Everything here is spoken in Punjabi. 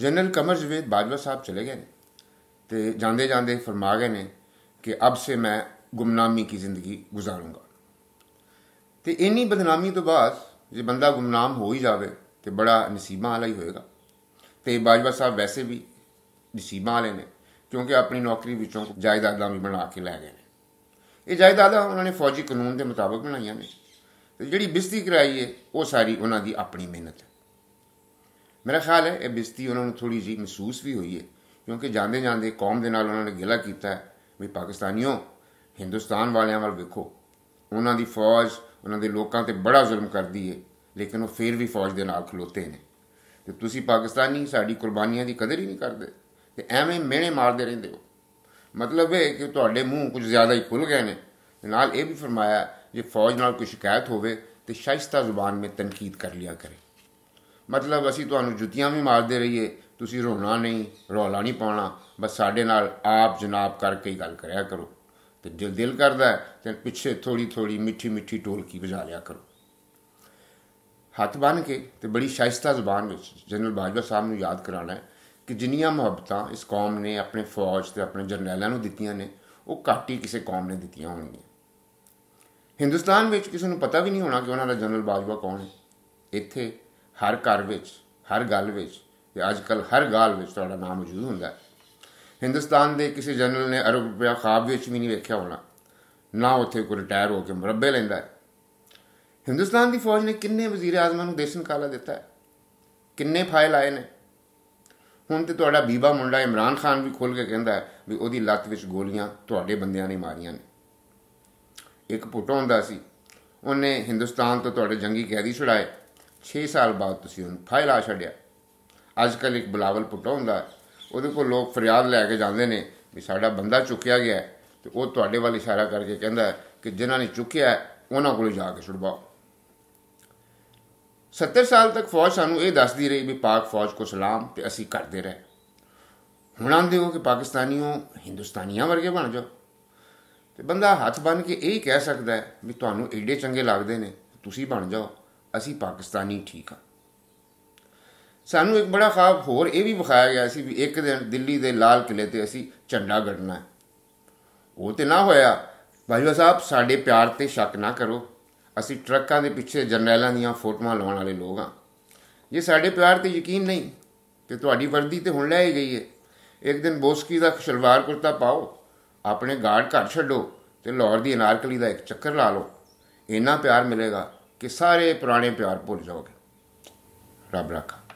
ਜਨਰਲ ਕਮਰ ਜਵੇਦ ਬਾਜਵਾ ਸਾਹਿਬ ਚਲੇ ਗਏ ਨੇ ਤੇ ਜਾਂਦੇ ਜਾਂਦੇ ਫਰਮਾ ਗਏ ਨੇ ਕਿ ਅਬ ਸੇ ਮੈਂ ਗੁਮਨਾਮੀ ਕੀ ਜ਼ਿੰਦਗੀ گزارੂੰਗਾ ਤੇ ਇੰਨੀ ਬਦਨਾਮੀ ਤੋਂ ਬਾਅਦ ਜੇ ਬੰਦਾ ਗੁਮਨਾਮ ਹੋ ਹੀ ਜਾਵੇ ਤੇ ਬੜਾ ਨਸੀਬਾਂ ਵਾਲਾ ਹੀ ਹੋਏਗਾ ਤੇ ਬਾਜਵਾ ਸਾਹਿਬ ਵੈਸੇ ਵੀ ਨਸੀਬਾਂ ਵਾਲੇ ਨੇ ਕਿਉਂਕਿ ਆਪਣੀ ਨੌਕਰੀ ਵਿੱਚੋਂ ਜਾਇਦਾਦਾਂ ਵੀ ਬਣਾ ਕੇ ਲੈ ਗਏ ਨੇ ਇਹ ਜਾਇਦਾਦਾਂ ਉਹਨਾਂ ਨੇ ਫੌਜੀ ਕਾਨੂੰਨ ਦੇ ਮੁਤਾਬਕ ਬਣਾਈਆਂ ਨੇ ਤੇ ਜਿਹੜੀ ਬਿਸਤੀ ਕਰਾਈ ਏ ਉਹ ਸਾਰੀ ਉਹਨਾਂ ਦੀ ਆਪਣੀ ਮਿਹਨਤ ਹੈ ਮੇਰਾ ਖਿਆਲ ਹੈ ਇਹ ਬਿਸਤੀ ਉਹਨਾਂ ਨੂੰ ਥੋੜੀ ਜੀ ਮਹਿਸੂਸ ਵੀ ਹੋਈ ਹੈ ਕਿਉਂਕਿ ਜਾਂਦੇ ਜਾਂਦੇ ਕੌਮ ਦੇ ਨਾਲ ਉਹਨਾਂ ਨੇ ਗਿਲਾ ਕੀਤਾ ਹੈ ਵੀ ਪਾਕਿਸਤਾਨੀਓ ਹਿੰਦੁਸਤਾਨ ਵਾਲਿਆਂ ਵੱਲ ਵੇਖੋ ਉਹਨਾਂ ਦੀ ਫੌਜ ਉਹਨਾਂ ਦੇ ਲੋਕਾਂ ਤੇ ਬੜਾ ਜ਼ੁਲਮ ਕਰਦੀ ਹੈ ਲੇਕਿਨ ਉਹ ਫੇਰ ਵੀ ਫੌਜ ਦੇ ਨਾਲ ਖਲੋਤੇ ਨੇ ਤੇ ਤੁਸੀਂ ਪਾਕਿਸਤਾਨੀ ਸਾਡੀ ਕੁਰਬਾਨੀਆਂ ਦੀ ਕਦਰ ਹੀ ਨਹੀਂ ਕਰਦੇ ਤੇ ਐਵੇਂ ਮਿਹਣੇ ਮਾਰਦੇ ਰਹਿੰਦੇ ਹੋ ਮਤਲਬ ਇਹ ਕਿ ਤੁਹਾਡੇ ਮੂੰਹ ਕੁਝ ਜ਼ਿਆਦਾ ਹੀ ਖੁੱਲ ਗਏ ਨੇ ਨਾਲ ਇਹ ਵੀ ਫਰਮਾਇਆ ਜੇ ਫੌਜ ਨਾਲ ਕੋਈ ਸ਼ਿਕਾਇਤ ਹੋਵੇ ਤੇ ਸ਼ਾਇਸਤਾ ਜ਼ੁਬਾਨ ਵਿੱਚ ਤਨਕੀਦ ਕਰ ਲਿਆ ਕਰੇ ਮਤਲਬ ਅਸੀਂ ਤੁਹਾਨੂੰ ਜੁੱਤੀਆਂ ਵੀ ਮਾਰਦੇ ਰਹੀਏ ਤੁਸੀਂ ਰੋਣਾ ਨਹੀਂ ਰੋਲਾ ਨਹੀਂ ਪਾਉਣਾ ਬਸ ਸਾਡੇ ਨਾਲ ਆਪ ਜਨਾਬ ਕਰਕੇ ਹੀ ਗੱਲ ਕਰਿਆ ਕਰੋ ਤੇ ਜੇ ਦਿਲ ਕਰਦਾ ਤੇ ਪਿੱਛੇ ਥੋੜੀ ਥੋੜੀ ਮਿੱਠੀ ਮਿੱਠੀ ਢੋਲਕੀ ਵਜਾ ਲਿਆ ਕਰੋ ਹੱਥ ਬੰਨ ਕੇ ਤੇ ਬੜੀ ਸ਼ਾਇਸਤਾ ਜ਼ੁਬਾਨ ਵਿੱਚ ਜਨਰਲ ਬਾਜਵਾ ਸਾਹਿਬ ਨੂੰ ਯਾਦ ਕਰਾਣਾ ਹੈ ਕਿ ਜਿੰਨੀਆਂ ਮੁਹੱਬਤਾਂ ਇਸ ਕੌਮ ਨੇ ਆਪਣੇ ਫੌਜ ਤੇ ਆਪਣੇ ਜਰਨੈਲਾਂ ਨੂੰ ਦਿੱਤੀਆਂ ਨੇ ਉਹ ਘੱਟ ਹੀ ਕਿਸੇ ਕੌਮ ਨੇ ਦਿੱਤੀਆਂ ਹੋਣਗੀਆਂ ਹਿੰਦੁਸਤਾਨ ਵਿੱਚ ਕਿਸੇ ਨੂੰ ਪਤਾ ਵੀ ਨਹੀਂ ਹੋਣਾ ਕਿ ਉਹਨਾਂ ਦਾ ਜਨਰਲ ਬਾਜਵਾ ਕੌਣ ਹੈ ਇੱਥੇ ਹਰ ਘਰ ਵਿੱਚ ਹਰ ਗੱਲ ਵਿੱਚ ਤੇ ਅੱਜ ਕੱਲ ਹਰ ਗੱਲ ਵਿੱਚ ਤੁਹਾਡਾ ਨਾਮ ਮੌਜੂਦ ਹੁੰਦਾ ਹੈ ਹਿੰਦੁਸਤਾਨ ਦੇ ਕਿਸੇ ਜਨਰਲ ਨੇ ਅਰਬ ਰੁਪਿਆ ਖਾਬ ਵਿੱਚ ਵੀ ਨਹੀਂ ਵੇਖਿਆ ਹੋਣਾ ਨਾ ਉੱਥੇ ਕੋਈ ਰਿਟਾਇਰ ਹੋ ਕੇ ਮਰੱਬੇ ਲੈਂਦਾ ਹੈ ਹਿੰਦੁਸਤਾਨ ਦੀ ਫੌਜ ਨੇ ਕਿੰਨੇ ਵਜ਼ੀਰ ਆਜ਼ਮਾਂ ਨੂੰ ਦੇਸ਼ਨ ਕਾਲਾ ਦਿੱਤਾ ਹੈ ਕਿੰਨੇ ਫਾਇਲ ਆਏ ਨੇ ਹੁਣ ਤੇ ਤੁਹਾਡਾ ਬੀਬਾ ਮੁੰਡਾ ਇਮਰਾਨ ਖਾਨ ਵੀ ਖੁੱਲ ਕੇ ਕਹਿੰਦਾ ਹੈ ਵੀ ਉਹਦੀ ਲੱਤ ਵਿੱਚ ਗੋਲੀਆਂ ਤੁਹਾਡੇ ਬੰਦਿਆਂ ਨੇ ਮਾਰੀਆਂ ਨੇ ਇੱਕ ਪੁੱਟ ਹੁੰਦਾ ਸੀ ਉਹਨੇ ਹਿੰਦੁਸਤਾਨ ਤੋਂ ਤੁਹਾਡੇ ਜੰਗੀ ਕੈਦੀ ਛੁਡਾਏ 6 ਸਾਲ ਬਾਅਦ ਤੁਸੀਂ ਉਹਨੂੰ ਆ ਛੱਡਿਆ ਅੱਜ ਕੱਲ ਇੱਕ ਬਲਾਵਲ ਪੁੱਟਾ ਹੁੰਦਾ ਉਹਦੇ ਕੋਲ ਲੋਕ ਫਰਿਆਦ ਲੈ ਕੇ ਜਾਂਦੇ ਨੇ ਵੀ ਸਾਡਾ ਬੰਦਾ ਚੁੱਕਿਆ ਗਿਆ ਤੇ ਉਹ ਤੁਹਾਡੇ ਵੱਲ ਇਸ਼ਾਰਾ ਕਰਕੇ ਕਹਿੰਦਾ ਕਿ ਜਿਨ੍ਹਾਂ ਨੇ ਚੁੱਕਿਆ ਉਹਨਾਂ ਕੋਲ ਜਾ ਕੇ ਛੁੜਵਾਓ 70 ਸਾਲ ਤੱਕ ਫੌਜ ਸਾਨੂੰ ਇਹ ਦੱਸਦੀ ਰਹੀ ਵੀ ਪਾਕ ਫੌਜ ਕੋ ਸਲਾਮ ਤੇ ਅਸੀਂ ਕਰਦੇ ਰਹੇ ਹੁਣ ਆਂਦੇ ਹੋ ਕਿ ਪਾਕਿਸਤਾਨੀਓ ਹਿੰਦੁਸਤਾਨੀਆਂ ਵਰਗੇ ਬਣ ਜਾਓ ਤੇ ਬੰਦਾ ਹੱਥ ਬੰਨ ਕੇ ਇਹ ਹੀ ਕਹਿ ਸਕਦਾ ਹੈ ਵੀ ਤੁਹਾਨੂੰ ਏਡੇ ਚੰਗੇ ਲੱਗਦੇ ਨੇ ਤੁਸੀਂ ਬਣ ਜਾਓ ਅਸੀਂ ਪਾਕਿਸਤਾਨੀ ਠੀਕ ਆ ਸਾਨੂੰ ਇੱਕ ਬੜਾ ਖਾਬ ਹੋਰ ਇਹ ਵੀ ਵਿਖਾਇਆ ਗਿਆ ਸੀ ਵੀ ਇੱਕ ਦਿਨ ਦਿੱਲੀ ਦੇ ਲਾਲ ਕਿਲੇ ਤੇ ਅਸੀਂ ਝੰਡਾ ਗੜਨਾ ਉਹ ਤੇ ਨਾ ਹੋਇਆ ਭਾਈਓ ਸਾਹਿਬ ਸਾਡੇ ਪਿਆਰ ਤੇ ਸ਼ੱਕ ਨਾ ਕਰੋ ਅਸੀਂ ਟਰੱਕਾਂ ਦੇ ਪਿੱਛੇ ਜਰਨੈਲਾਂ ਦੀਆਂ ਫੋਟੋਆਂ ਲਾਉਣ ਵਾਲੇ ਲੋਕ ਆ ਇਹ ਸਾਡੇ ਪਿਆਰ ਤੇ ਯਕੀਨ ਨਹੀਂ ਤੇ ਤੁਹਾਡੀ ਵਰਦੀ ਤੇ ਹੁਣ ਲੈ ਗਈ ਏ ਇੱਕ ਦਿਨ ਬੋਸਕੀ ਦਾ ਸ਼ਲਵਾਰ ਕੁਰਤਾ ਪਾਓ ਆਪਣੇ ਗਾਰਡ ਘਰ ਛੱਡੋ ਤੇ ਲਾਹੌਰ ਦੀ ਅਨਾਰਕਲੀ ਦਾ ਇੱਕ ਚੱਕਰ ਲਾ ਲਓ ਇੰਨਾ ਪਿਆਰ ਮਿਲੇਗਾ ਕਿ ਸਾਰੇ ਪੁਰਾਣੇ ਪਿਆਰ ਭੁੱਲ ਜਾਓਗੇ ਰੱਬ ਰੱਖਾ